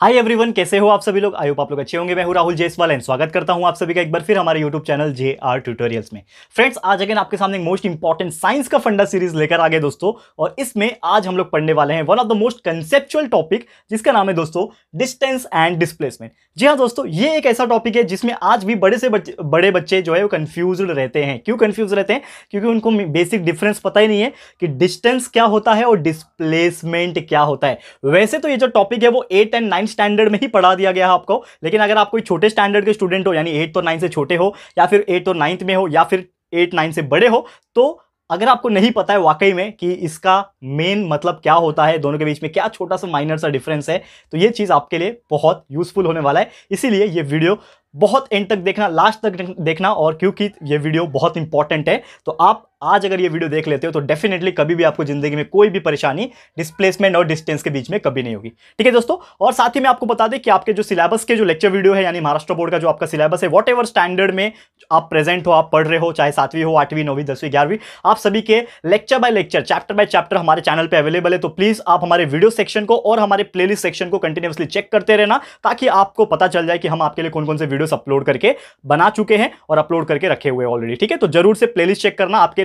hi everyone कैसे हो आप सभी लोग आयोग आप लोग अच्छे होंगे मैं हूं राहुल जयसवाल एंड स्वागत करता हूं आप सभी का एक बार फिर हमारे YouTube channel J R tutorials में फ्रेंड्स आज अगेन आपके सामने मोस्ट इंपॉर्टेंट साइंस का फंडा सीरीज लेकर आ गए दोस्तों और इसमें आज हम लोग पढ़ने वाले हैं one of the most conceptual topic जिसका नाम है दोस्तों डिस्टेंस एंड डिस्प्लेसमेंट जी हाँ दोस्तों ये एक ऐसा टॉपिक है जिसमें आज भी बड़े से बच्चे, बड़े बच्चे जो है वो कन्फ्यूज रहते हैं क्यों कन्फ्यूज रहते हैं क्योंकि उनको बेसिक डिफरेंस पता ही नहीं है कि डिस्टेंस क्या होता है और डिस्प्लेसमेंट क्या होता है वैसे तो ये जो टॉपिक है वो eight and nine ninth standard में ही पढ़ा दिया गया है आपको लेकिन अगर आप कोई छोटे स्टैंडर्ड के स्टूडेंट हो यानी एट्थ और नाइन्थ से छोटे हो या फिर एट्थ और नाइन्थ में हो या फिर एट नाइन्थ से बड़े हो तो अगर आपको नहीं पता है वाकई में कि इसका मेन मतलब क्या होता है दोनों के बीच में क्या छोटा सा माइनर सा डिफरेंस है तो ये चीज़ आपके लिए बहुत यूज़फुल होने वाला है इसीलिए ये वीडियो बहुत एंड तक देखना लास्ट तक देखना और क्योंकि ये वीडियो बहुत इंपॉर्टेंट है तो आप आज अगर ये वीडियो देख लेते हो तो डेफिनेटली कभी भी आपको जिंदगी में कोई भी परेशानी डिस्प्लेसमेंट और डिस्टेंस के बीच में कभी नहीं होगी ठीक है दोस्तों और साथ ही मैं आपको बता दें कि आपके जो सिलेबस के जो लेक्चर वीडियो है यानी महाराष्ट्र बोर्ड का जो आपका सिलेबस है वॉट स्टैंडर्ड में आप प्रेजेंट हो आप पढ़ रहे हो चाहे सातवीं हो आठवीं नौवीं दसवीं ग्यारहवीं आप सभी के lecture by lecture chapter by chapter हमारे चैनल पर अवेलेबल है तो प्लीज़ आप हमारे वीडियो सेक्शन को और हमारे प्लेलिस्ट सेक्शन को कंटिन्यूसली चेक करते रहना ताकि आपको पता चल जाए कि हम आपके लिए कौन कौन से वीडियो वीडियोस अपलोड करके बना चुके हैं और अपलोड करके रखे हुए ऑलरेडी ठीक है तो जरूर से प्लेलिस्ट चेक करना आपके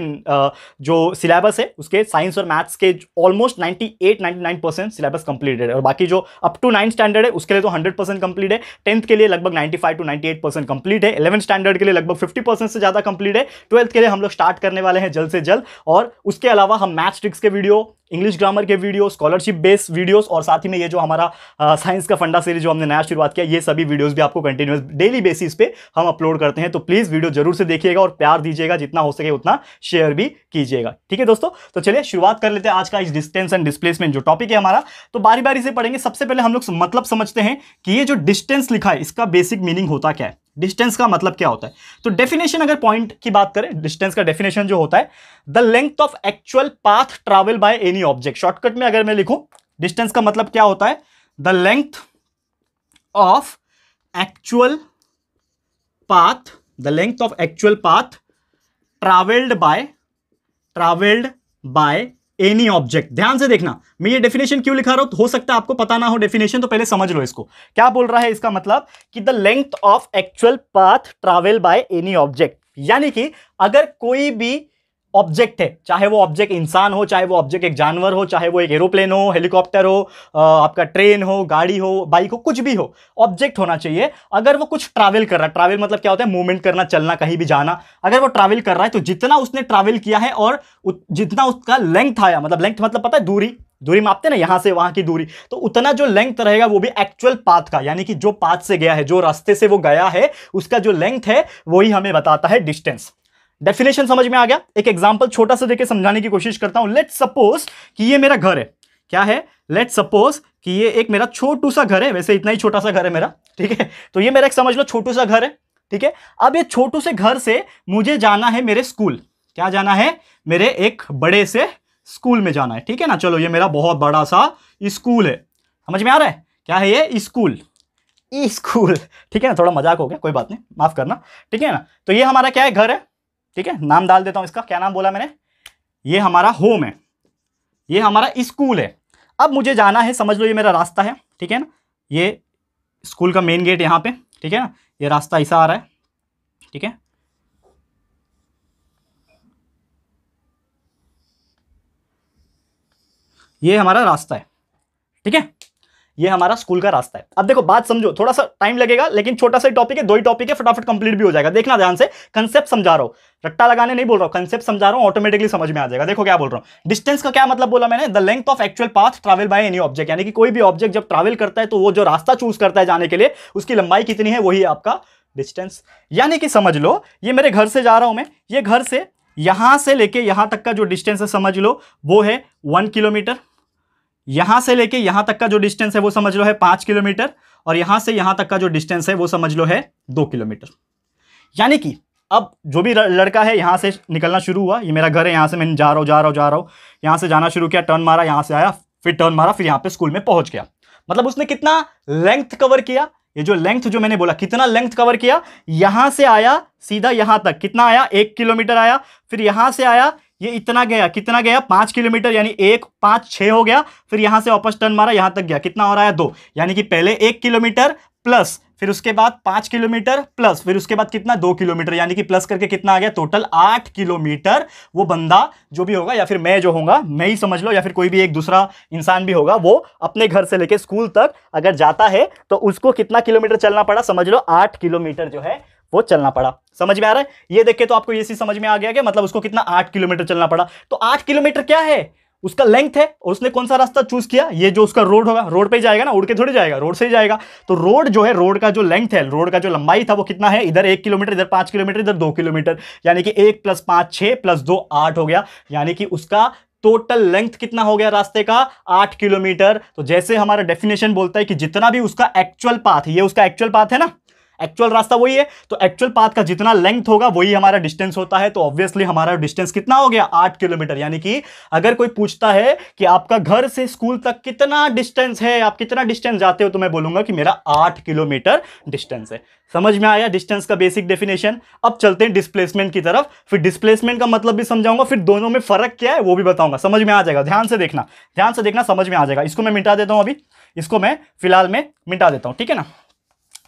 जो सिलेबस है उसके साइंस और मैथ्स के ऑलमोस्ट 98 एट सिलेबस कंप्लीटेड है और बाकी जो अप टू नाइन्थ स्टैंडर्ड है उसके लिए तो हंड्रेड कंप्लीट है टेंथ के लिए लगभग नाइन्टी टू नाइन्टी कंप्लीट है इलेवन स्टैंडर्ड के लिए लगभग फिफ्टी से ज़्यादा कंप्लीट है ट्वेल्थ के लिए हम लोग स्टार्ट करने वाले हैं जल्द से जल्द और उसके अलावा हम मैथ्स ट्रिक्स के वीडियो इंग्लिश ग्रामर के वीडियो स्कॉलरशिप बेस्ड वीडियोस और साथ ही में ये जो हमारा साइंस का फंडा सीरीज जो हमने नया शुरुआत किया ये सभी वीडियोस भी आपको कंटिन्यूस डेली बेसिस पे हम अपलोड करते हैं तो प्लीज़ वीडियो जरूर से देखिएगा और प्यार दीजिएगा जितना हो सके उतना शेयर भी कीजिएगा ठीक है दोस्तों तो चलिए शुरुआत कर लेते हैं आज का इस डिस्टेंस एंड डिस्प्लेसमेंट जो टॉपिक है हमारा तो बारी बारी से पढ़ेंगे सबसे पहले हम लोग मतलब समझते हैं कि ये जो डिस्टेंस लिखा है इसका बेसिक मीनिंग होता क्या है डिस्टेंस का मतलब क्या होता है तो डेफिनेशन अगर पॉइंट की बात करें डिस्टेंस का डेफिनेशन जो होता है the length of actual path travel by any object shortcut में अगर मैं लिखूं डिस्टेंस का मतलब क्या होता है the length of actual path the length of actual path travelled by travelled by any object ध्यान से देखना मैं ये डेफिनेशन क्यों लिखा रहा हूं हो सकता है आपको पता ना हो डेफिनेशन तो पहले समझ लो इसको क्या बोल रहा है इसका मतलब कि the length of actual path travel by any object यानी कि अगर कोई भी ऑब्जेक्ट है चाहे वो ऑब्जेक्ट इंसान हो चाहे वो ऑब्जेक्ट एक जानवर हो चाहे वो एक एरोप्लेन हो हेलीकॉप्टर हो आपका ट्रेन हो गाड़ी हो बाइक हो कुछ भी हो ऑब्जेक्ट होना चाहिए अगर वो कुछ ट्रैवल कर रहा है ट्रैवल मतलब क्या होता है मूवमेंट करना चलना कहीं भी जाना अगर वो ट्रैवल कर रहा है तो जितना उसने ट्रैवल किया है और जितना उसका लेंथ आया मतलब लेंथ मतलब पता है दूरी दूरी मापते ना यहाँ से वहाँ की दूरी तो उतना जो लेंथ रहेगा वो भी एक्चुअल पाथ का यानी कि जो पाथ से गया है जो रास्ते से वो गया है उसका जो लेंथ है वही हमें बताता है डिस्टेंस डेफिनेशन समझ में आ गया एक एग्जाम्पल छोटा सा देखे समझाने की कोशिश करता हूं लेट सपोज कि ये मेरा घर है क्या है लेट सपोज कि ये एक मेरा छोटू सा घर है वैसे इतना ही छोटा सा घर है मेरा ठीक है तो ये मेरा एक समझ लो छोटू सा घर है ठीक है अब ये छोटू से घर से मुझे जाना है मेरे स्कूल क्या जाना है मेरे एक बड़े से स्कूल में जाना है ठीक है ना चलो ये मेरा बहुत बड़ा सा स्कूल है समझ में आ रहा है क्या है ये स्कूल स्कूल ठीक है ना थोड़ा मजाक हो गया कोई बात नहीं माफ करना ठीक है ना तो ये हमारा क्या है घर है ठीक है नाम डाल देता हूँ इसका क्या नाम बोला मैंने ये हमारा होम है ये हमारा स्कूल है अब मुझे जाना है समझ लो ये मेरा रास्ता है ठीक है ना ये स्कूल का मेन गेट यहाँ पे ठीक है ना ये रास्ता ऐसा आ रहा है ठीक है ये हमारा रास्ता है ठीक है ये हमारा स्कूल का रास्ता है अब देखो बात समझो थोड़ा सा टाइम लगेगा लेकिन छोटा सा टॉपिक है दो ही टॉपिक है फटाफट कंप्लीट भी हो जाएगा देखना ध्यान से कंसेप्ट समझा रहा हूं रट्टा लगाने नहीं बोल रहा हूँ कंसेप्ट समझा रहा हूँ ऑटोमेटिकली समझ में आ जाएगा देखो क्या बोल रहा हूं डिस्टेंस का क्या मतलब बोला मैंने the length of actual path travel by any object यानी कि कोई भी ऑब्जेक्ट जब ट्रेवल करता है तो वो जो रास्ता चूज करता है जाने के लिए उसकी लंबाई कितनी है वही आपका डिस्टेंस यानी कि समझ लो ये मेरे घर से जा रहा हूं मैं ये घर से यहां से लेके यहां तक का जो डिस्टेंस है समझ लो वो है वन किलोमीटर यहां से लेके यहां तक का जो डिस्टेंस है वो समझ लो है पांच किलोमीटर और यहां से यहां तक का जो डिस्टेंस है वो समझ लो है दो किलोमीटर यानी कि अब जो भी लड़का है यहां से निकलना शुरू हुआ ये मेरा घर है यहाँ से मैं जा रहा हूं जा रहा हूँ जा रहा हूँ यहाँ से जाना शुरू किया टर्न मारा यहां से आया फिर टर्न मारा फिर यहां पे स्कूल में पहुंच गया मतलब उसने कितना लेंथ कवर किया ये जो लेंथ जो मैंने बोला कितना लेंथ कवर किया यहां से आया सीधा यहाँ तक कितना आया एक किलोमीटर आया फिर यहाँ से आया ये इतना गया कितना गया पांच किलोमीटर यानी एक पांच छह हो गया फिर यहां से वापस टर्न मारा यहां तक गया कितना हो रहा है दो यानी कि पहले एक किलोमीटर प्लस फिर उसके बाद पांच किलोमीटर प्लस फिर उसके बाद कितना दो किलोमीटर यानी कि प्लस करके कितना आ गया टोटल आठ किलोमीटर वो बंदा जो भी होगा या फिर मैं जो होगा मैं ही समझ लो या फिर कोई भी एक दूसरा इंसान भी होगा वो अपने घर से लेके स्कूल तक अगर जाता है तो उसको कितना किलोमीटर चलना पड़ा समझ लो आठ किलोमीटर जो है वो चलना पड़ा समझ में आ रहा है ये देख के तो आपको ये सी समझ में आ गया कि मतलब उसको कितना आठ किलोमीटर चलना पड़ा तो आठ किलोमीटर क्या है उसका लेंथ है और उसने कौन सा रास्ता चूज किया ये जो उसका रोड होगा रोड पे जाएगा ना उड़ के थोड़ी जाएगा रोड से ही जाएगा तो रोड जो है रोड का जो लेंथ है रोड का जो लंबाई था वो कितना है इधर एक किलोमीटर इधर पांच किलोमीटर इधर दो किलोमीटर यानी कि एक प्लस पांच छह प्लस दो आठ हो गया यानी कि उसका टोटल लेंथ कितना हो गया रास्ते का आठ किलोमीटर तो जैसे हमारा डेफिनेशन बोलता है कि जितना भी उसका एक्चुअल पाथ ये उसका एक्चुअल पाथ है ना एक्चुअल रास्ता वही है तो एक्चुअल पाथ का जितना लेंथ होगा वही हमारा डिस्टेंस होता है तो ऑब्वियसली हमारा डिस्टेंस कितना हो गया आठ किलोमीटर यानी कि अगर कोई पूछता है कि आपका घर से स्कूल तक कितना डिस्टेंस है आप कितना डिस्टेंस जाते हो तो मैं बोलूंगा कि मेरा आठ किलोमीटर डिस्टेंस है समझ में आया डिस्टेंस का बेसिक डेफिनेशन अब चलते हैं डिस्प्लेसमेंट की तरफ फिर डिस्प्लेसमेंट का मतलब भी समझाऊंगा फिर दोनों में फर्क क्या है वो भी बताऊंगा समझ में आ जाएगा ध्यान से देखना ध्यान से देखना समझ में आ जाएगा इसको मैं मिटा देता हूं अभी इसको मैं फिलहाल में मिटा देता हूं ठीक है ना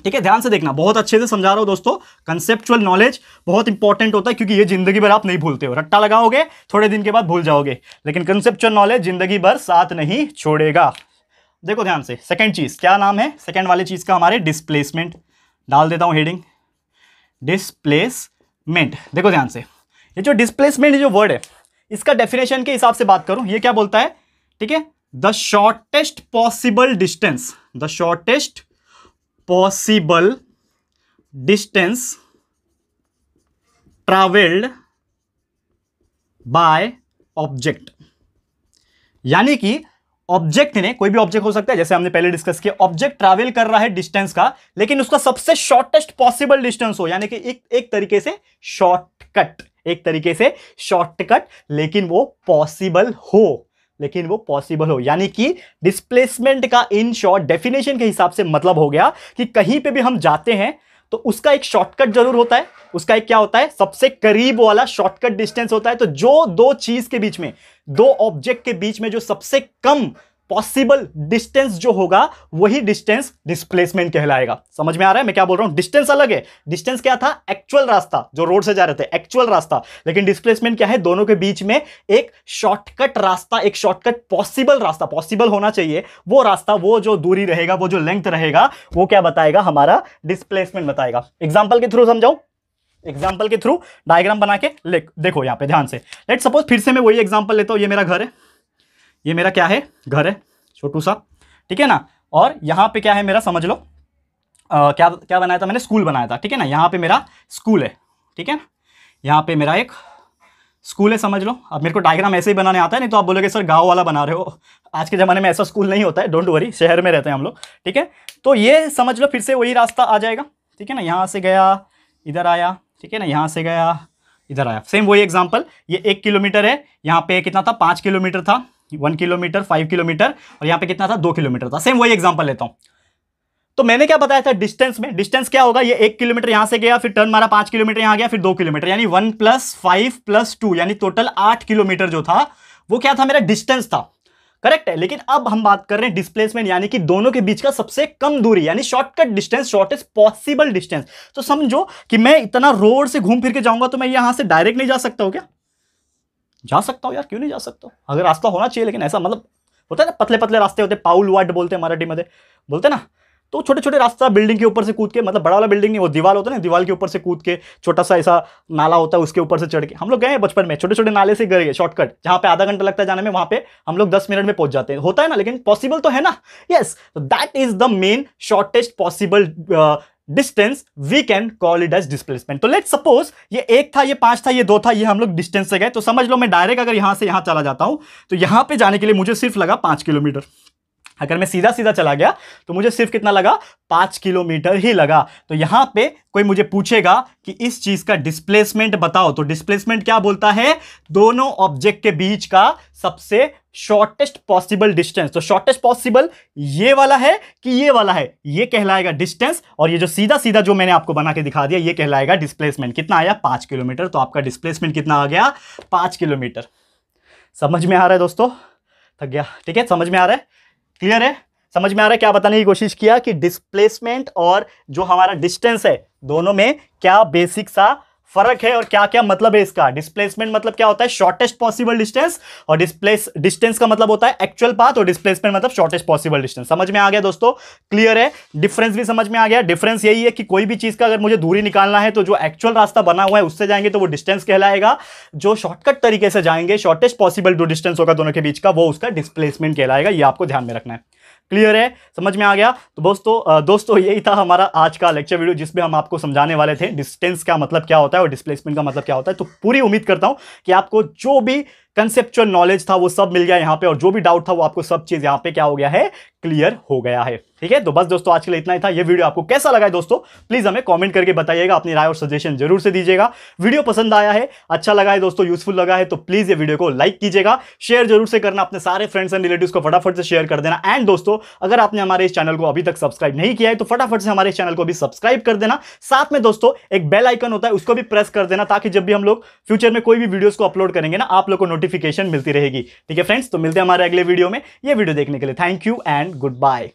ठीक है ध्यान से देखना बहुत अच्छे से समझा रहा हूँ दोस्तों कंसेप्चुअल नॉलेज बहुत इंपॉर्टेंट होता है क्योंकि ये जिंदगी भर आप नहीं भूलते हो रट्टा लगाओगे थोड़े दिन के बाद भूल जाओगे लेकिन कंसेप्चुअल नॉलेज जिंदगी भर साथ नहीं छोड़ेगा देखो ध्यान से सेकेंड चीज़ क्या नाम है सेकेंड वाली चीज़ का हमारे डिस्प्लेसमेंट डाल देता हूँ हेडिंग डिस्प्लेसमेंट देखो ध्यान से ये जो डिस्प्लेसमेंट जो वर्ड है इसका डेफिनेशन के हिसाब से बात करूं ये क्या बोलता है ठीक है the shortest possible distance the shortest possible distance traveled by object यानी कि ऑब्जेक्ट ने कोई भी ऑब्जेक्ट हो सकता है जैसे हमने पहले डिस्कस किया ऑब्जेक्ट ट्रैवल कर रहा है डिस्टेंस का लेकिन उसका सबसे शॉर्टेस्ट पॉसिबल डिस्टेंस हो यानी कि एक एक तरीके से शॉर्टकट एक तरीके से शॉर्टकट लेकिन वो पॉसिबल हो लेकिन वो पॉसिबल हो यानी कि डिस्प्लेसमेंट का इन शॉर्ट डेफिनेशन के हिसाब से मतलब हो गया कि कहीं पे भी हम जाते हैं तो उसका एक शॉर्टकट जरूर होता है उसका एक क्या होता है सबसे करीब वाला शॉर्टकट डिस्टेंस होता है तो जो दो चीज के बीच में दो ऑब्जेक्ट के बीच में जो सबसे कम पॉसिबल डिस्टेंस जो होगा वही डिस्टेंस डिस्प्लेसमेंट कहलाएगा समझ में आ रहा है मैं क्या बोल रहा हूं डिस्टेंस अलग है डिस्टेंस क्या था एक्चुअल रास्ता जो रोड से जा रहे थे एक्चुअल रास्ता लेकिन डिस्प्लेसमेंट क्या है दोनों के बीच में एक शॉर्टकट रास्ता एक शॉर्टकट पॉसिबल रास्ता पॉसिबल होना चाहिए वो रास्ता वो जो दूरी रहेगा वो जो लेंथ रहेगा वो क्या बताएगा हमारा डिस्प्लेसमेंट बताएगा एग्जाम्पल के थ्रू समझाओ एग्जाम्पल के थ्रू डायग्राम बना के देखो यहां पे ध्यान से लेट सपोज फिर से मैं वही एग्जाम्पल लेता हूँ ये मेरा घर है ये मेरा क्या है घर है छोटू सा ठीक है ना और यहाँ पे क्या है मेरा समझ लो आ, क्या क्या बनाया था मैंने स्कूल बनाया था ठीक है ना यहाँ पे मेरा स्कूल है ठीक है ना यहाँ पे मेरा एक स्कूल है समझ लो अब मेरे को डायग्राम ऐसे ही बनाने आता है नहीं तो आप बोलोगे सर गांव वाला बना रहे हो आज के ज़माने में ऐसा स्कूल नहीं होता है डोंट वरी शहर में रहते हैं हम लोग ठीक है तो ये समझ लो फिर से वही रास्ता आ जाएगा ठीक है ना यहाँ से गया इधर आया ठीक है ना यहाँ से गया इधर आया सेम वही एग्जाम्पल ये एक किलोमीटर है यहाँ पे कितना था पाँच किलोमीटर था वन किलोमीटर फाइव किलोमीटर और यहाँ पे कितना था दो किलोमीटर था सेम वही एग्जाम्पल लेता हूँ तो मैंने क्या बताया था डिस्टेंस में डिस्टेंस क्या होगा ये एक किलोमीटर यहाँ से गया फिर टर्न मारा पाँच किलोमीटर यहाँ गया फिर दो किलोमीटर यानी one plus five plus two यानी टोटल आठ किलोमीटर जो था वो क्या था मेरा डिस्टेंस था करेक्ट है लेकिन अब हम बात कर रहे हैं डिस्प्लेसमेंट यानी कि दोनों के बीच का सबसे कम दूरी यानी shortcut distance shortest possible distance तो समझो कि मैं इतना रोड से घूम फिर के जाऊंगा तो मैं यहां से डायरेक्ट नहीं जा सकता हूं क्या जा सकता हूँ यार क्यों नहीं जा सकता अगर रास्ता होना चाहिए लेकिन ऐसा मतलब होता है ना पतले पतले रास्ते होते पाउल वाट बोलते हैं मराठी में बोलते ना तो छोटे छोटे रास्ता बिल्डिंग के ऊपर से कूद के मतलब बड़ा वाला बिल्डिंग नहीं वो दीवार होता है ना दीवार के ऊपर से कूद के छोटा सा ऐसा नाला होता है उसके ऊपर से चढ़ के हम लोग गए हैं बचपन में छोटे छोटे नाले से गए शॉर्टकट जहाँ पे आधा घंटा लगता है जाने में वहाँ पे हम लोग दस मिनट में पहुंच जाते हैं होता है ना लेकिन पॉसिबल तो है ना yes that is the main shortest possible distance we can call it as displacement तो लेट सपोज ये एक था ये पांच था ये दो था ये हम लोग डिस्टेंस से गए तो समझ लो मैं डायरेक्ट अगर यहां से यहां चला जाता हूं तो यहां पे जाने के लिए मुझे सिर्फ लगा पांच किलोमीटर अगर मैं सीधा सीधा चला गया तो मुझे सिर्फ कितना लगा पाँच किलोमीटर ही लगा तो यहाँ पे कोई मुझे पूछेगा कि इस चीज़ का डिस्प्लेसमेंट बताओ तो डिस्प्लेसमेंट क्या बोलता है दोनों ऑब्जेक्ट के बीच का सबसे शॉर्टेस्ट पॉसिबल डिस्टेंस तो शॉर्टेस्ट पॉसिबल ये वाला है कि ये वाला है ये कहलाएगा डिस्टेंस और ये जो सीधा सीधा जो मैंने आपको बना के दिखा दिया ये कहलाएगा डिस्प्लेसमेंट कितना आया पाँच किलोमीटर तो आपका डिस्प्लेसमेंट कितना आ गया पाँच किलोमीटर समझ में आ रहा है दोस्तों थक गया ठीक है समझ में आ रहा है क्लियर है समझ में आ रहा है क्या बताने की कोशिश किया कि डिस्प्लेसमेंट और जो हमारा डिस्टेंस है दोनों में क्या बेसिक सा फर्क है और क्या क्या मतलब है इसका डिस्प्लेसमेंट मतलब क्या होता है शॉर्टेस्ट पॉसिबल डिस्टेंस और डिस्प्लेस डिस्टेंस का मतलब होता है एक्चुअल पाथ और डिस्प्लेसमेंट मतलब शॉर्टेस्ट पॉसिबल डिस्टेंस समझ में आ गया दोस्तों क्लियर है डिफरेंस भी समझ में आ गया डिफरेंस यही है कि कोई भी चीज़ का अगर मुझे दूरी निकालना है तो जो एक्चुअल रास्ता बना हुआ है उससे जाएंगे तो वो डिस्टेंस कहलाएगा जो शॉर्टकट तरीके से जाएंगे शॉर्टेस्ट पॉसिबल जो डिस्टेंस होगा दोनों के बीच का वो उसका डिस्प्लेसमेंट कहलाएगा ये आपको ध्यान में रखना है क्लियर है समझ में आ गया तो दोस्तों दोस्तों यही था हमारा आज का लेक्चर वीडियो जिसमें हम आपको समझाने वाले थे डिस्टेंस का मतलब क्या होता है और डिस्प्लेसमेंट का मतलब क्या होता है तो पूरी उम्मीद करता हूं कि आपको जो भी कंसेप्चुअल नॉलेज था वो सब मिल गया यहाँ पे और जो भी डाउट था वो आपको सब चीज़ यहाँ पे क्या हो गया है क्लियर हो गया है ठीक है तो बस दोस्तों आज के लिए इतना ही था ये वीडियो आपको कैसा लगा है दोस्तों प्लीज़ हमें कमेंट करके बताइएगा अपनी राय और सजेशन जरूर से दीजिएगा वीडियो पसंद आया है अच्छा लगा है दोस्तों यूजफुल लगा है तो प्लीज़ ये वीडियो को लाइक कीजिएगा शेयर जरूर से करना अपने सारे फ्रेंड्स एंड रिलेटिव को फटाफट से शेयर कर देना एंड दोस्तों अगर आपने हमारे इस चैनल को अभी तक सब्सक्राइब नहीं किया है तो फटाफट से हमारे चैनल को भी सब्सक्राइब कर देना साथ में दोस्तों एक बेल आइकन होता है उसको भी प्रेस कर देना ताकि जब भी हम लोग फ्यूचर में कोई भी वीडियोज़ को अपलोड करेंगे ना आप लोग को नोटिस नोटिफिकेशन मिलती रहेगी ठीक है फ्रेंड्स तो मिलते हैं हमारे अगले वीडियो में ये वीडियो देखने के लिए thank you and good bye